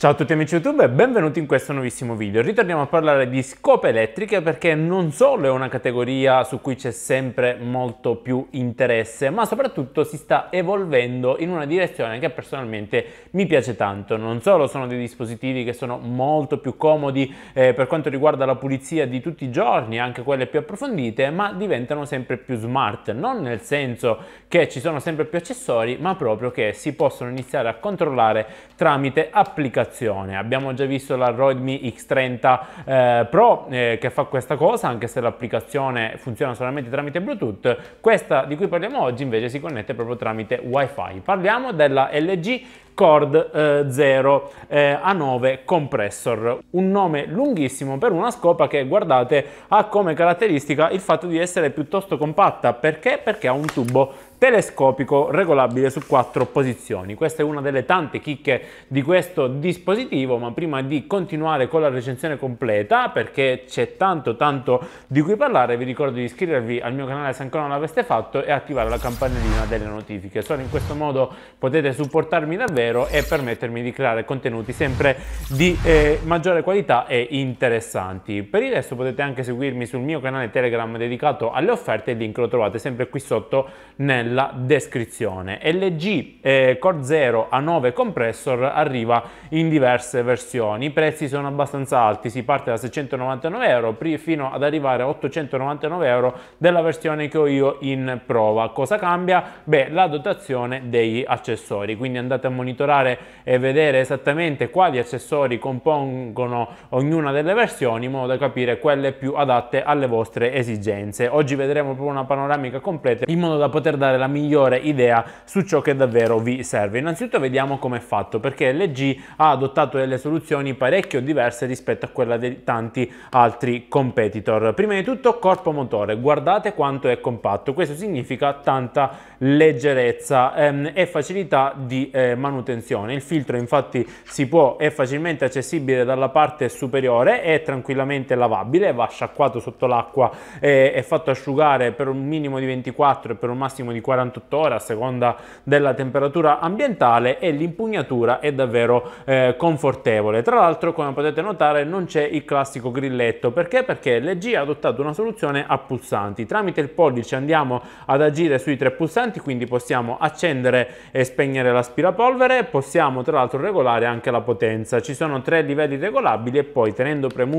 Ciao a tutti amici YouTube e benvenuti in questo nuovissimo video. Ritorniamo a parlare di scope elettriche perché non solo è una categoria su cui c'è sempre molto più interesse, ma soprattutto si sta evolvendo in una direzione che personalmente mi piace tanto. Non solo sono dei dispositivi che sono molto più comodi eh, per quanto riguarda la pulizia di tutti i giorni, anche quelle più approfondite, ma diventano sempre più smart, non nel senso che ci sono sempre più accessori, ma proprio che si possono iniziare a controllare tramite applicazioni comunicazione. Abbiamo già visto la Roadme X30 eh, Pro eh, che fa questa cosa, anche se l'applicazione funziona solamente tramite Bluetooth. Questa di cui parliamo oggi invece si connette proprio tramite Wi-Fi. Parliamo della LG Cord eh, 0 eh, A9 Compressor, un nome lunghissimo per una scopa che guardate ha come caratteristica il fatto di essere piuttosto compatta, perché? Perché ha un tubo telescopico regolabile su quattro posizioni. Questa è una delle tante chicche di questo dispositivo, ma prima di continuare con la recensione completa, perché c'è tanto tanto di cui parlare, vi ricordo di iscrivervi al mio canale se ancora non l'aveste fatto e attivare la campanellina delle notifiche. Solo in questo modo potete supportarmi davvero e permettermi di creare contenuti sempre di eh, maggiore qualità e interessanti. Per il resto potete anche seguirmi sul mio canale Telegram dedicato alle offerte, il link lo trovate sempre qui sotto nel nella descrizione. LG eh, Core 0 A9 Compressor arriva in diverse versioni, i prezzi sono abbastanza alti, si parte da 699 euro fino ad arrivare a 899 euro della versione che ho io in prova. Cosa cambia? Beh, la dotazione degli accessori, quindi andate a monitorare e vedere esattamente quali accessori compongono ognuna delle versioni in modo da capire quelle più adatte alle vostre esigenze. Oggi vedremo proprio una panoramica completa in modo da poter dare la migliore idea su ciò che davvero vi serve. Innanzitutto vediamo come è fatto perché LG ha adottato delle soluzioni parecchio diverse rispetto a quella di tanti altri competitor. Prima di tutto corpo motore, guardate quanto è compatto, questo significa tanta leggerezza ehm, e facilità di eh, manutenzione. Il filtro infatti si può, è facilmente accessibile dalla parte superiore, è tranquillamente lavabile, va sciacquato sotto l'acqua e eh, fatto asciugare per un minimo di 24 e per un massimo di 40 48 ore a seconda della temperatura ambientale e l'impugnatura è davvero eh, confortevole. Tra l'altro come potete notare non c'è il classico grilletto perché? Perché LG ha adottato una soluzione a pulsanti. Tramite il pollice andiamo ad agire sui tre pulsanti quindi possiamo accendere e spegnere l'aspirapolvere, possiamo tra l'altro regolare anche la potenza. Ci sono tre livelli regolabili e poi tenendo premuto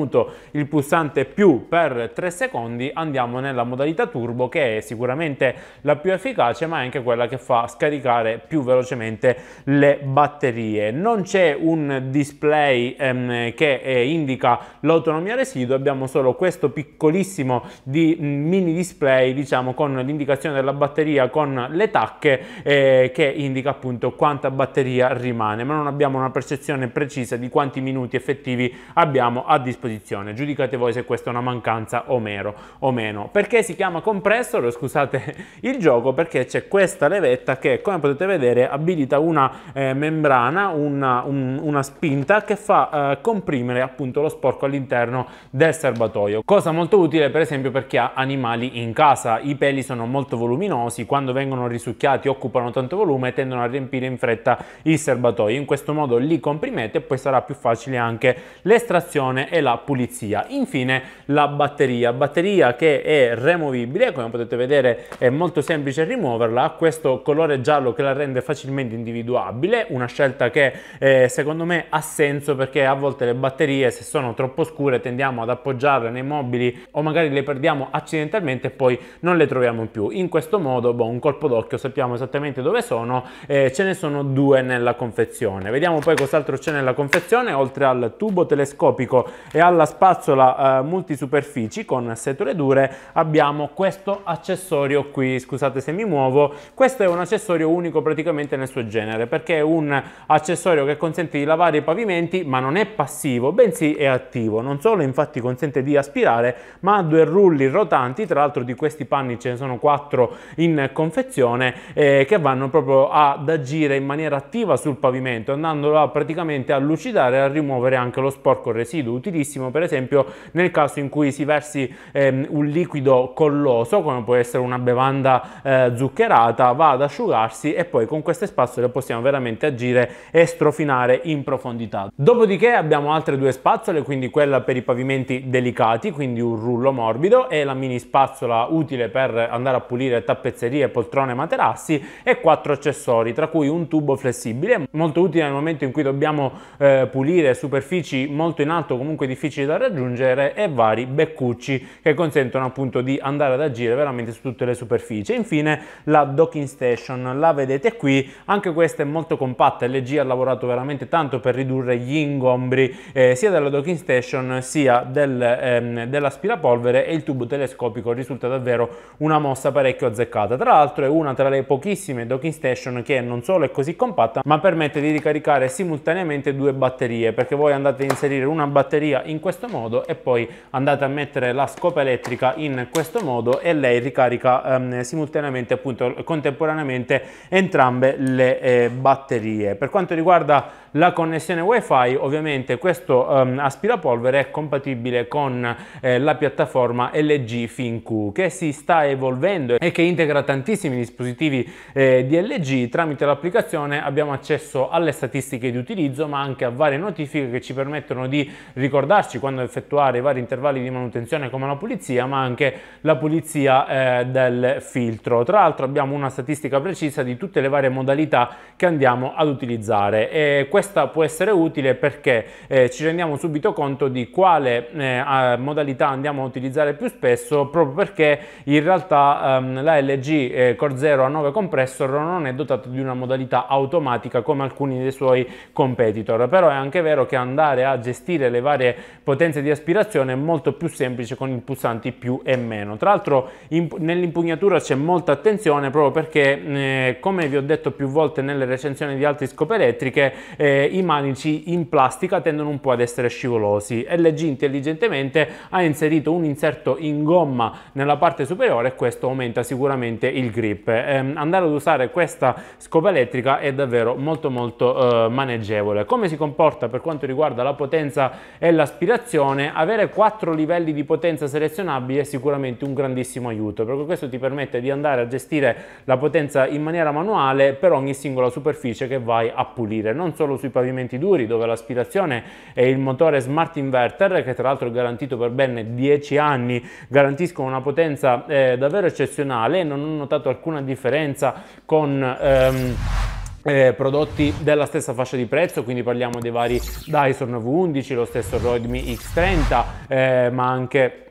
il pulsante più per 3 secondi andiamo nella modalità turbo che è sicuramente la più efficace efficace ma è anche quella che fa scaricare più velocemente le batterie. Non c'è un display ehm, che eh, indica l'autonomia residua, abbiamo solo questo piccolissimo di mm, mini display diciamo con l'indicazione della batteria con le tacche eh, che indica appunto quanta batteria rimane ma non abbiamo una percezione precisa di quanti minuti effettivi abbiamo a disposizione. Giudicate voi se questa è una mancanza o meno. O meno. Perché si chiama compressor? Scusate il gioco perché perché c'è questa levetta che come potete vedere abilita una eh, membrana, una, un, una, spinta che fa eh, comprimere appunto lo sporco all'interno del serbatoio. Cosa molto utile per esempio per chi ha animali in casa. I peli sono molto voluminosi, quando vengono risucchiati occupano tanto volume e tendono a riempire in fretta il serbatoio. In questo modo li comprimete e poi sarà più facile anche l'estrazione e la pulizia. Infine la batteria, batteria che è removibile, come potete vedere è molto semplice rimuoverla, questo colore giallo che la rende facilmente individuabile, una scelta che eh, secondo me ha senso perché a volte le batterie se sono troppo scure tendiamo ad appoggiarle nei mobili o magari le perdiamo accidentalmente e poi non le troviamo più. In questo modo, boh, un colpo d'occhio, sappiamo esattamente dove sono, eh, ce ne sono due nella confezione. Vediamo poi cos'altro c'è nella confezione, oltre al tubo telescopico e alla spazzola eh, multisuperfici con setole dure abbiamo questo accessorio qui, scusate se mi di nuovo, questo è un accessorio unico praticamente nel suo genere, perché è un accessorio che consente di lavare i pavimenti, ma non è passivo, bensì è attivo. Non solo infatti consente di aspirare, ma ha due rulli rotanti, tra l'altro di questi panni ce ne sono quattro in confezione, eh, che vanno proprio ad agire in maniera attiva sul pavimento, andandolo a praticamente a lucidare e a rimuovere anche lo sporco residuo, utilissimo per esempio nel caso in cui si versi ehm, un liquido colloso, come può essere una bevanda eh, zuccherata, va ad asciugarsi e poi con queste spazzole possiamo veramente agire e strofinare in profondità. Dopodiché abbiamo altre due spazzole, quindi quella per i pavimenti delicati, quindi un rullo morbido e la mini spazzola utile per andare a pulire tappezzerie, poltrone, materassi e quattro accessori, tra cui un tubo flessibile, molto utile nel momento in cui dobbiamo eh, pulire superfici molto in alto, comunque difficili da raggiungere e vari beccucci che consentono appunto di andare ad agire veramente su tutte le superfici. Infine la docking station, la vedete qui, anche questa è molto compatta, LG ha lavorato veramente tanto per ridurre gli ingombri eh, sia della docking station sia del, ehm, dell'aspirapolvere e il tubo telescopico risulta davvero una mossa parecchio azzeccata, tra l'altro è una tra le pochissime docking station che non solo è così compatta ma permette di ricaricare simultaneamente due batterie perché voi andate a inserire una batteria in questo modo e poi andate a mettere la scopa elettrica in questo modo e lei ricarica ehm, simultaneamente permette appunto contemporaneamente entrambe le eh, batterie. Per quanto riguarda la connessione wifi ovviamente questo um, aspirapolvere è compatibile con eh, la piattaforma LG FinQ che si sta evolvendo e che integra tantissimi dispositivi eh, di LG tramite l'applicazione abbiamo accesso alle statistiche di utilizzo ma anche a varie notifiche che ci permettono di ricordarci quando effettuare i vari intervalli di manutenzione come la pulizia ma anche la pulizia eh, del filtro tra l'altro abbiamo una statistica precisa di tutte le varie modalità che andiamo ad utilizzare e questa può essere utile perché eh, ci rendiamo subito conto di quale eh, modalità andiamo a utilizzare più spesso proprio perché in realtà ehm, la LG eh, 0 A9 Compressor non è dotata di una modalità automatica come alcuni dei suoi competitor però è anche vero che andare a gestire le varie potenze di aspirazione è molto più semplice con i pulsanti più e meno tra l'altro nell'impugnatura c'è molta attenzione attenzione proprio perché, eh, come vi ho detto più volte nelle recensioni di altri scope elettriche, eh, i manici in plastica tendono un po' ad essere scivolosi. LG intelligentemente ha inserito un inserto in gomma nella parte superiore e questo aumenta sicuramente il grip. Eh, andare ad usare questa scopa elettrica è davvero molto molto eh, maneggevole. Come si comporta per quanto riguarda la potenza e l'aspirazione? Avere quattro livelli di potenza selezionabili è sicuramente un grandissimo aiuto perché questo ti permette di andare a gestire gestire la potenza in maniera manuale per ogni singola superficie che vai a pulire, non solo sui pavimenti duri dove l'aspirazione e il motore Smart Inverter, che tra l'altro è garantito per ben 10 anni, garantiscono una potenza eh, davvero eccezionale, non ho notato alcuna differenza con... Ehm, eh, prodotti della stessa fascia di prezzo, quindi parliamo dei vari Dyson V11, lo stesso Rodmi X30, eh, ma anche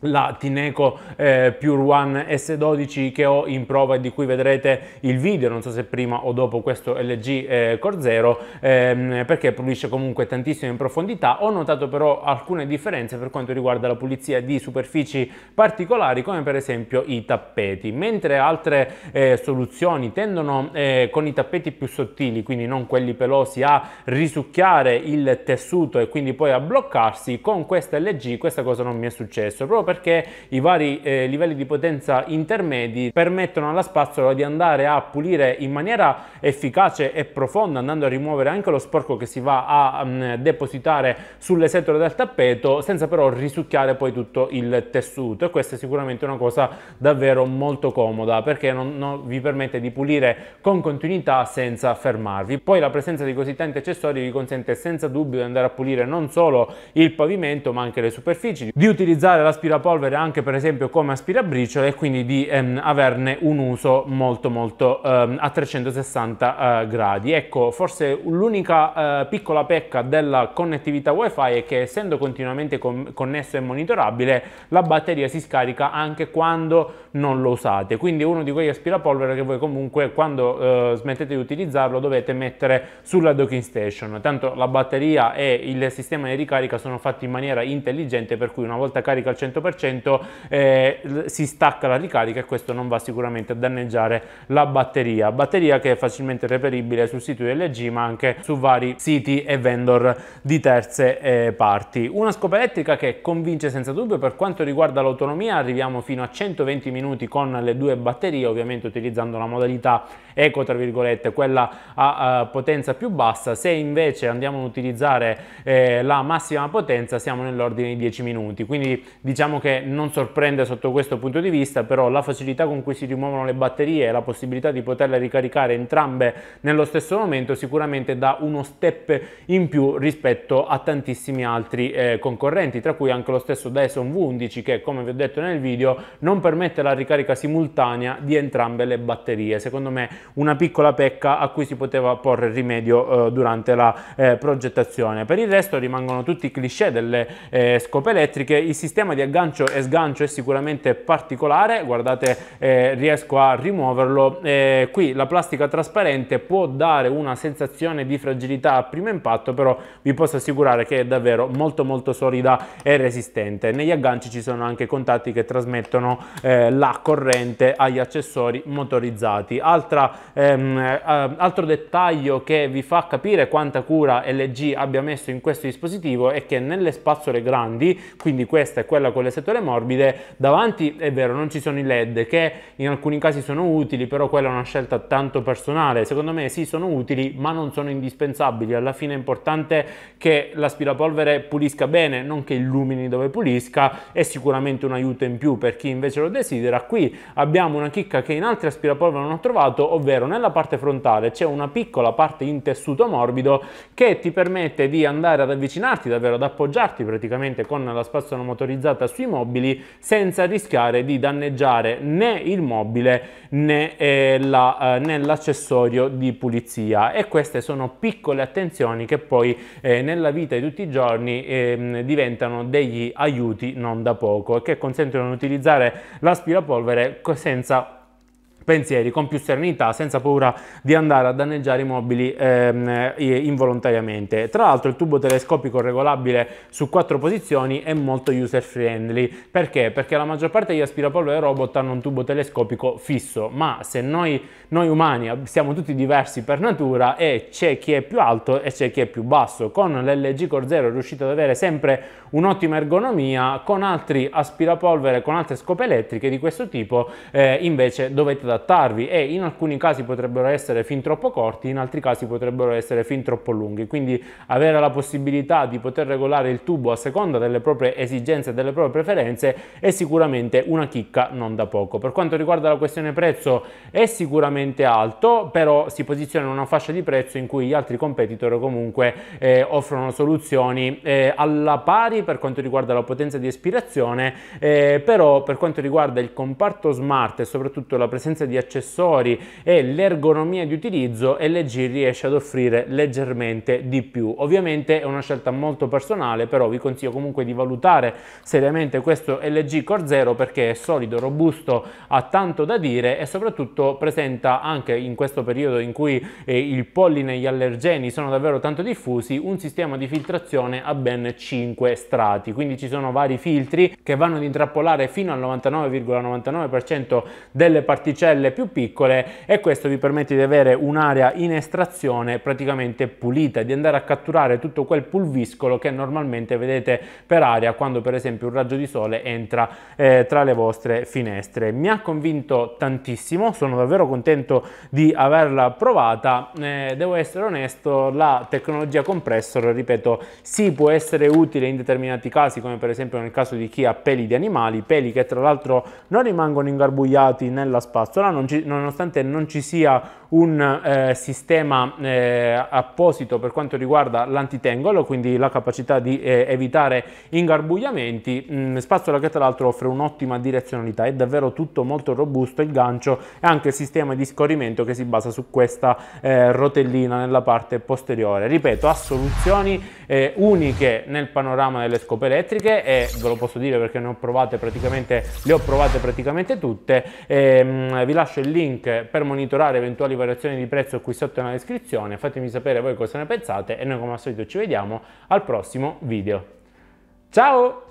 la Tineco eh, Pure One S12 che ho in prova e di cui vedrete il video, non so se prima o dopo questo LG eh, Corzero, ehm, perché pulisce comunque tantissimo in profondità. Ho notato però alcune differenze per quanto riguarda la pulizia di superfici particolari, come per esempio i tappeti. Mentre altre eh, soluzioni tendono eh, con i tappeti più sottili, quindi non quelli pelosi, a risucchiare il tessuto e quindi poi a bloccarsi, con questa LG questa cosa non mi è successo, proprio perché i vari eh, livelli di potenza intermedi permettono alla spazzola di andare a pulire in maniera efficace e profonda andando a rimuovere anche lo sporco che si va a mh, mm, depositare sulle setole del tappeto senza però risucchiare poi tutto il tessuto e questa è sicuramente una cosa davvero molto comoda perché non, non vi permette di pulire con continuità senza fermarvi poi la presenza di così tanti accessori vi consente senza dubbio di andare a pulire non solo il pavimento ma anche le superfici di utilizzare l'aspirapolvere polvere anche per esempio come aspirabriciole e quindi di ehm, averne un uso molto molto ehm, a 360 eh, gradi. Ecco, forse l'unica eh, piccola pecca della connettività wifi è che essendo continuamente con connesso e monitorabile la batteria si scarica anche quando non lo usate, quindi uno di quegli aspirapolvere che voi comunque quando eh, smettete di utilizzarlo dovete mettere sulla docking station, tanto la batteria e il sistema di ricarica sono fatti in maniera intelligente per cui una volta carica al 100% 100% eh, si stacca la ricarica e questo non va sicuramente a danneggiare la batteria. Batteria che è facilmente reperibile sul sito di LG ma anche su vari siti e vendor di terze eh, parti. Una scopa elettrica che convince senza dubbio per quanto riguarda l'autonomia arriviamo fino a 120 minuti con le due batterie ovviamente utilizzando la modalità eco tra virgolette quella a, a potenza più bassa se invece andiamo ad utilizzare eh, la massima potenza siamo nell'ordine di 10 minuti quindi diciamo Diciamo che non sorprende sotto questo punto di vista, però la facilità con cui si rimuovono le batterie e la possibilità di poterle ricaricare entrambe nello stesso momento sicuramente dà uno step in più rispetto a tantissimi altri eh, concorrenti, tra cui anche lo stesso Dyson V11 che, come vi ho detto nel video, non permette la ricarica simultanea di entrambe le batterie. Secondo me una piccola pecca a cui si poteva porre rimedio eh, durante la eh, progettazione. Per il resto rimangono tutti i cliché delle eh, scope elettriche, il sistema di aggancio gancio e sgancio è sicuramente particolare, guardate eh, riesco a rimuoverlo, eh, qui la plastica trasparente può dare una sensazione di fragilità a primo impatto, però vi posso assicurare che è davvero molto molto solida e resistente. Negli agganci ci sono anche contatti che trasmettono eh, la corrente agli accessori motorizzati. Altra, ehm, eh, altro dettaglio che vi fa capire quanta cura LG abbia messo in questo dispositivo è che nelle spazzole grandi, quindi questa è quella con le settore morbide, davanti è vero non ci sono i LED che in alcuni casi sono utili, però quella è una scelta tanto personale, secondo me sì sono utili ma non sono indispensabili, alla fine è importante che l'aspirapolvere pulisca bene, non che illumini dove pulisca, è sicuramente un aiuto in più per chi invece lo desidera, qui abbiamo una chicca che in altri aspirapolvere non ho trovato, ovvero nella parte frontale c'è una piccola parte in tessuto morbido che ti permette di andare ad avvicinarti davvero, ad appoggiarti praticamente con la spazzola motorizzata sui di mobili senza rischiare di danneggiare né il mobile né, eh, la, eh, l'accessorio di pulizia e queste sono piccole attenzioni che poi eh, nella vita di tutti i giorni ehm, diventano degli aiuti non da poco e che consentono di utilizzare l'aspirapolvere senza pensieri, con più serenità, senza paura di andare a danneggiare i mobili ehm, involontariamente. Tra l'altro il tubo telescopico regolabile su quattro posizioni è molto user friendly. Perché? Perché la maggior parte degli aspirapolvere robot hanno un tubo telescopico fisso, ma se noi, noi umani siamo tutti diversi per natura e c'è chi è più alto e c'è chi è più basso. Con l'LG Core Zero è riuscito ad avere sempre un'ottima ergonomia, con altri aspirapolvere, con altre scope elettriche di questo tipo eh, invece dovete da adattarvi e in alcuni casi potrebbero essere fin troppo corti, in altri casi potrebbero essere fin troppo lunghi, quindi avere la possibilità di poter regolare il tubo a seconda delle proprie esigenze e delle proprie preferenze è sicuramente una chicca non da poco. Per quanto riguarda la questione prezzo è sicuramente alto, però si posiziona in una fascia di prezzo in cui gli altri competitor comunque eh, offrono soluzioni eh, alla pari per quanto riguarda la potenza di espirazione, eh, però per quanto riguarda il comparto smart e soprattutto la presenza di accessori e l'ergonomia di utilizzo LG riesce ad offrire leggermente di più. Ovviamente è una scelta molto personale, però vi consiglio comunque di valutare seriamente questo LG Core Zero perché è solido, robusto, ha tanto da dire e soprattutto presenta anche in questo periodo in cui eh, il polline e gli allergeni sono davvero tanto diffusi, un sistema di filtrazione a ben 5 strati, quindi ci sono vari filtri che vanno ad intrappolare fino al 99,99% ,99 delle particelle quelle più piccole e questo vi permette di avere un'area in estrazione praticamente pulita, di andare a catturare tutto quel pulviscolo che normalmente vedete per aria quando per esempio un raggio di sole entra eh, tra le vostre finestre. Mi ha convinto tantissimo, sono davvero contento di averla provata, eh, devo essere onesto, la tecnologia compressor, ripeto, sì può essere utile in determinati casi come per esempio nel caso di chi ha peli di animali, peli che tra l'altro non rimangono ingarbugliati nella spazio spazzola non ci, nonostante non ci sia un eh, sistema eh, apposito per quanto riguarda l'antitangolo, quindi la capacità di eh, evitare ingarbugliamenti. Mm, Spazzola che tra l'altro offre un'ottima direzionalità, è davvero tutto molto robusto, il gancio e anche il sistema di scorrimento che si basa su questa eh, rotellina nella parte posteriore. Ripeto, ha soluzioni eh, uniche nel panorama delle scope elettriche e ve lo posso dire perché ne ho provate praticamente, le ho provate praticamente tutte. Ehm, vi lascio il link per monitorare eventuali di variazioni di prezzo qui sotto nella descrizione, fatemi sapere voi cosa ne pensate e noi come al solito ci vediamo al prossimo video. Ciao!